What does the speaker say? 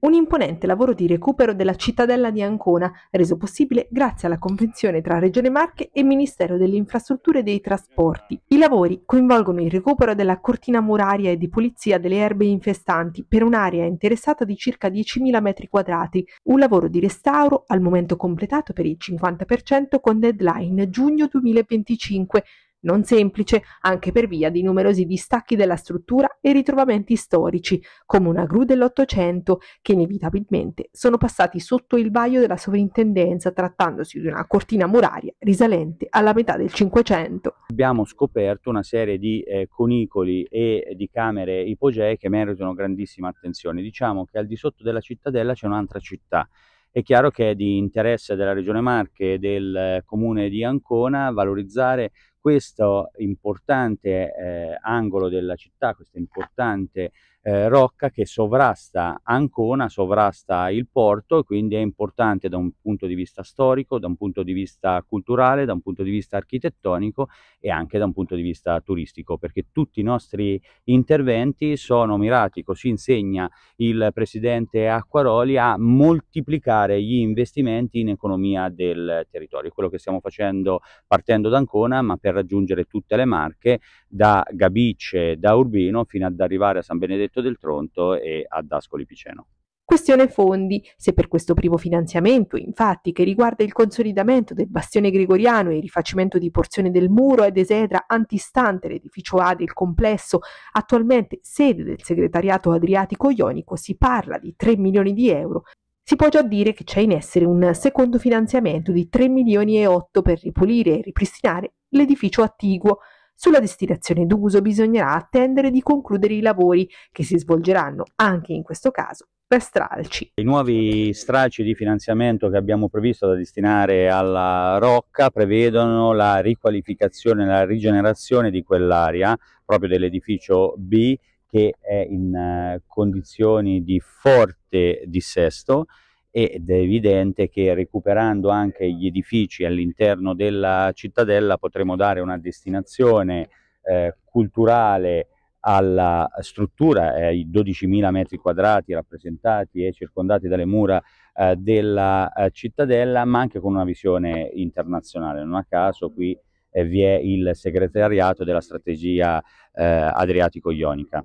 un imponente lavoro di recupero della cittadella di Ancona, reso possibile grazie alla convenzione tra Regione Marche e Ministero delle Infrastrutture e dei Trasporti. I lavori coinvolgono il recupero della cortina muraria e di pulizia delle erbe infestanti per un'area interessata di circa 10.000 m2, un lavoro di restauro al momento completato per il 50% con deadline giugno 2025 non semplice anche per via di numerosi distacchi della struttura e ritrovamenti storici, come una gru dell'Ottocento, che inevitabilmente sono passati sotto il vaglio della sovrintendenza trattandosi di una cortina muraria risalente alla metà del Cinquecento. Abbiamo scoperto una serie di eh, conicoli e di camere ipogee che meritano grandissima attenzione. Diciamo che al di sotto della cittadella c'è un'altra città è chiaro che è di interesse della Regione Marche e del eh, Comune di Ancona valorizzare questo importante eh, angolo della città, questa importante eh, rocca che sovrasta Ancona, sovrasta il porto e quindi è importante da un punto di vista storico, da un punto di vista culturale, da un punto di vista architettonico e anche da un punto di vista turistico perché tutti i nostri interventi sono mirati, così insegna il presidente Acquaroli, a moltiplicare gli investimenti in economia del territorio, quello che stiamo facendo partendo da Ancona ma per per raggiungere tutte le Marche, da Gabice, da Urbino, fino ad arrivare a San Benedetto del Tronto e ad Ascoli Piceno. Questione fondi. Se per questo primo finanziamento, infatti, che riguarda il consolidamento del bastione gregoriano e il rifacimento di porzioni del muro ed esedra antistante l'edificio A del complesso, attualmente sede del segretariato adriatico ionico, si parla di 3 milioni di euro, si può già dire che c'è in essere un secondo finanziamento di 3 milioni e 8 per ripulire e ripristinare l'edificio attiguo. Sulla destinazione d'uso bisognerà attendere di concludere i lavori che si svolgeranno anche in questo caso per stralci. I nuovi stralci di finanziamento che abbiamo previsto da destinare alla Rocca prevedono la riqualificazione e la rigenerazione di quell'area, proprio dell'edificio B che è in eh, condizioni di forte dissesto ed è evidente che recuperando anche gli edifici all'interno della cittadella potremo dare una destinazione eh, culturale alla struttura, eh, ai 12.000 metri quadrati rappresentati e circondati dalle mura eh, della eh, cittadella, ma anche con una visione internazionale. Non a caso qui eh, vi è il segretariato della strategia adriatico-ionica.